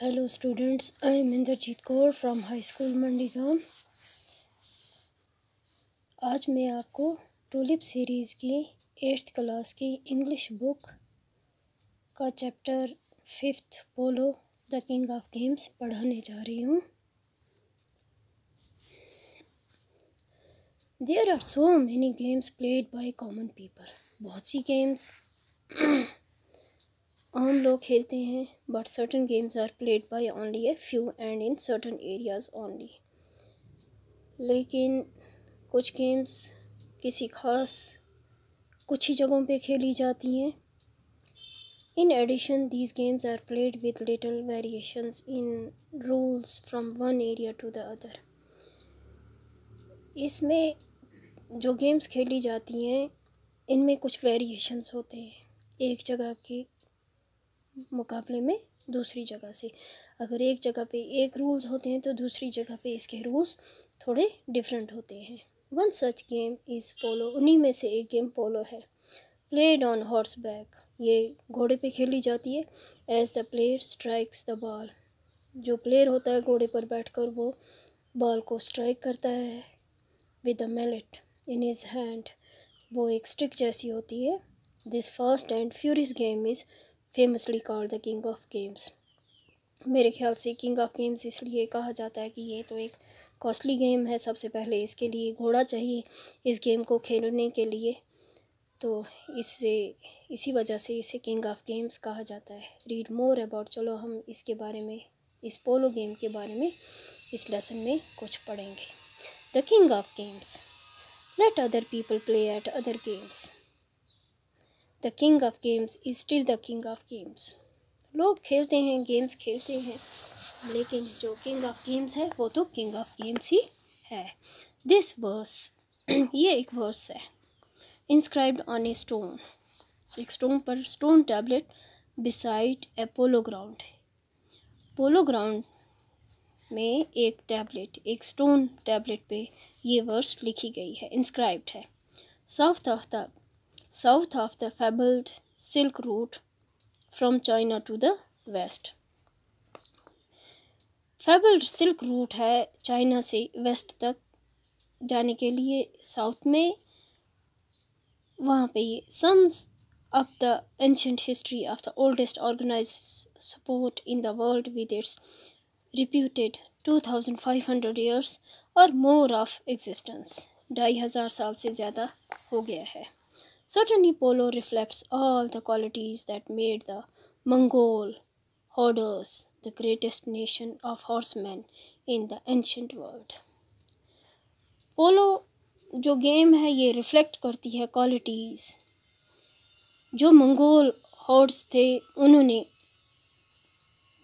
Hello students I am Inderjeet Kaur from High Mandi Mandigam. आज मैं आपको टूलिप सीरीज़ की एट्थ क्लास की इंग्लिश बुक का chapter fifth polo the king of games पढ़ाने जा रही हूँ there are so many games played by common people बहुत सी गेम्स आम लोग खेलते हैं but certain games are played by only a few and in certain areas only लेकिन कुछ गेम्स किसी खास कुछ ही जगहों पे खेली जाती हैं in addition these games are played with little variation in rules from one area to the other इसमें जो गेम्स खेली जाती हैं इनमें कुछ वेरिएशंस होते हैं एक जगह के मुकाबले में दूसरी जगह से अगर एक जगह पे एक रूल्स होते हैं तो दूसरी जगह पे इसके रूल्स थोड़े डिफरेंट होते हैं one such game is polo उन्हीं में से एक गेम पोलो है प्लेड ऑन हॉर्स बैक ये घोड़े पे खेली जाती है as the player strikes the ball जो प्लेयर होता है घोड़े पर बैठकर वो बॉल को स्ट्राइक करता है with a mallet in his hand वो एक स्टिक जैसी होती है this fast and furious game is famously called the king of games मेरे ख्याल से किंग ऑफ गेम्स इसलिए कहा जाता है कि ये तो एक कॉस्टली गेम है सबसे पहले इसके लिए घोड़ा चाहिए इस गेम को खेलने के लिए तो इससे इसी वजह से इसे किंग ऑफ गेम्स कहा जाता है रीड मोर अबाउट चलो हम इसके बारे में इस पोलो गेम के बारे में इस लेसन में कुछ पढ़ेंगे the king of games let other people play at other games the king of games is still the king of games लोग खेलते हैं गेम्स खेलते हैं लेकिन जो किंग ऑफ गेम्स है वो तो किंग ऑफ गेम्स ही है दिस वर्स ये एक वर्स है इंस्क्राइब्ड ऑन ए स्टोन एक स्टोन पर stone tablet beside a polo ground polo ground में एक टैबलेट एक स्टोन टैबलेट पे ये वर्स लिखी गई है इंस्क्राइब्ड है south of the south of the fabled Silk Route from China to the west. Fabled silk route है चाइना से वेस्ट तक जाने के लिए साउथ में वहाँ पे ये sons of the ancient history of the oldest organized sport in the world with its reputed 2500 years or more of existence ढाई हज़ार साल से ज़्यादा हो गया है Certainly, Polo reflects all the qualities that made the Mongol horders the greatest nation of horsemen in the ancient world. Polo जो game है ये रिफ्लेक्ट करती है क्वालिटीज़ जो मंगोल हॉर्ड्स थे उन्होंने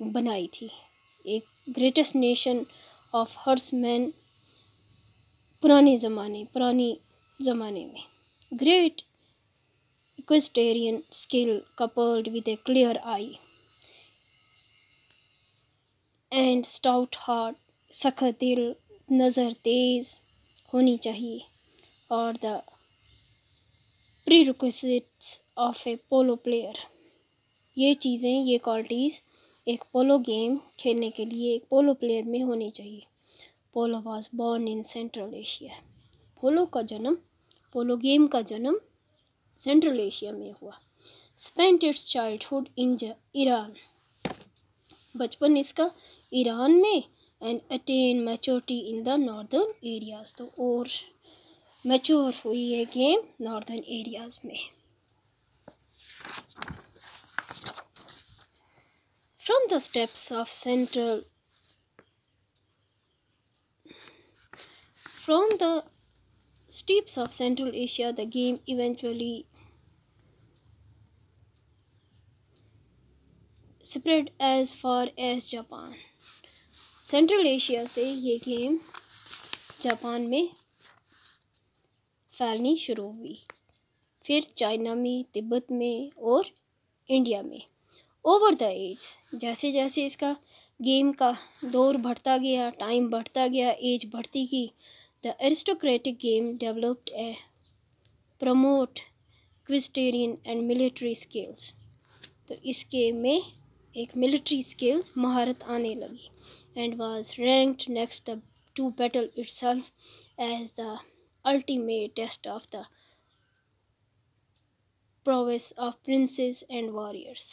बनाई थी एक ग्रेटेस्ट नेशन ऑफ हॉर्समैन पुराने ज़माने पुरानी ज़माने में great equestrian skill coupled with a clear eye and stout heart सख्त दिल नज़र तेज़ होनी चाहिए और the prerequisites of a polo player ये चीज़ें ये क्वालिटीज़ एक पोलो गेम खेलने के लिए एक पोलो प्लेयर में होनी चाहिए polo was born in central Asia polo का जन्म पोलो गेम का जन्म सेंट्रल एशिया में हुआ spent its childhood in Iran बचपन इसका ईरान में and attain maturity in the northern areas तो और मैच्योर हुई है गेम नॉर्दर्न एरियाज़ में from the steppes of central from the steppes of central Asia the game eventually spread as far as Japan central Asia से ये game Japan में फैलनी शुरू हुई फिर चाइना में तिब्बत में और इंडिया में ओवर द एज जैसे जैसे इसका गेम का दौर बढ़ता गया टाइम बढ़ता गया एज बढ़ती गई the aristocratic game developed a promote equestrian and military skills तो इस गेम में एक military skills maharat aane lagi and was ranked next to battle itself as the ultimate test of the prowess of princes and warriors.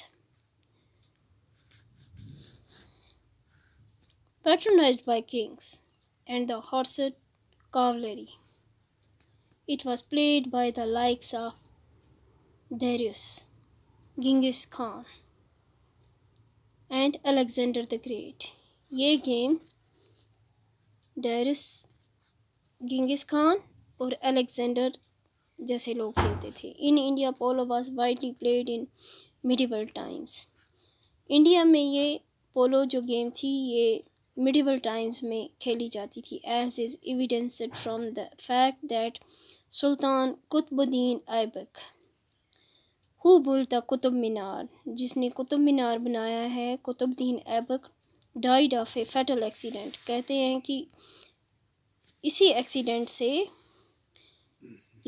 Patronized by kings and the horse cavalry, it was played by the likes of Darius, Genghis Khan, and Alexander the great ये game Darius Genghis Khan और Alexander जैसे लोग खेलते थे in India polo was widely played in medieval times India में ये पोलो जो game थी ये मिडिवल टाइम्स में खेली जाती थी as is evidenced from the fact that sultan Qutubuddin Aibak who built Qutub Minar जिसने कुतुब मीनार बनाया है Qutubuddin Aibak died of a fatal accident कहते हैं कि इसी एक्सीडेंट से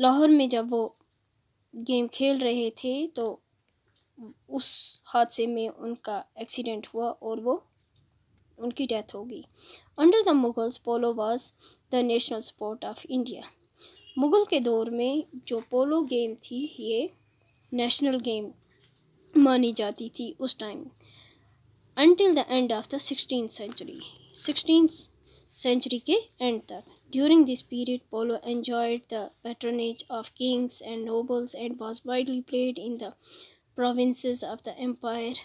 लाहौर में जब वो गेम खेल रहे थे तो उस हादसे में उनका एक्सीडेंट हुआ और वो उनकी डेथ हो गई under the Mughals polo was the national sport of India Mughal के दौर में जो पोलो गेम थी ये नेशनल गेम मानी जाती थी उस time until the end of the sixteen century sixteen century के एंड तक during this period polo enjoyed the patronage of kings and nobles and was widely played in the province of the empire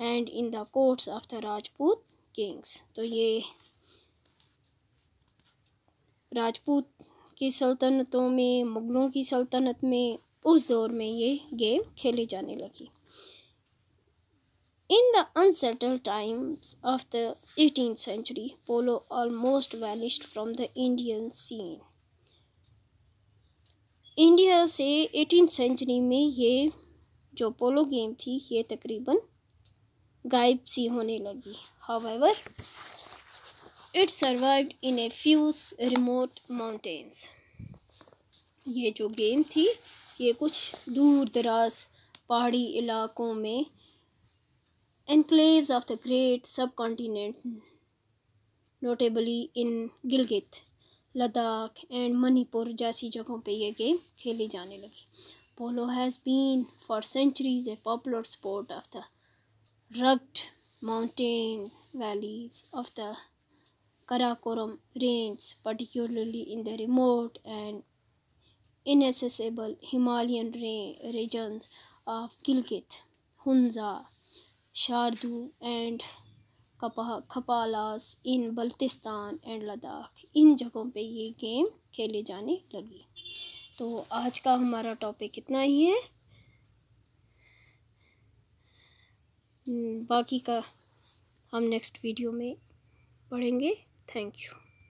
and in the courts of the Rajput kings तो ये राजपूत की सल्तनतों में मुग़लों की सल्तनत में उस दौर में ये गेम खेली जाने लगी in the unsettled times of the eighteen century polo almost vanished from the Indian scene India से एटीन सेंचुरी में ये जो पोलो गेम थी ये तकरीबन गायब सी होने लगी however it survive in a few remote mountains ये जो गेम थी ये कुछ दूर दराज पहाड़ी इलाकों में enclaves of the great subcontinent notably in Gilgit Ladakh and Manipur जैसी जगहों पे ये गेम खेली जाने लगी polo has been for centuries a popular sport of the rugged mountain valleys of the Karakoram range particularly in the remote and inaccessible Himalayan re- regions of Gilgit, Hunza, Shardu, and Khapalu in Baltistan and Ladakh इन जगहों पे ये game खेले जाने लगी तो आज का हमारा टॉपिक इतना ही है हम्म, बाकी का हम नेक्स्ट वीडियो में पढ़ेंगे थैंक यू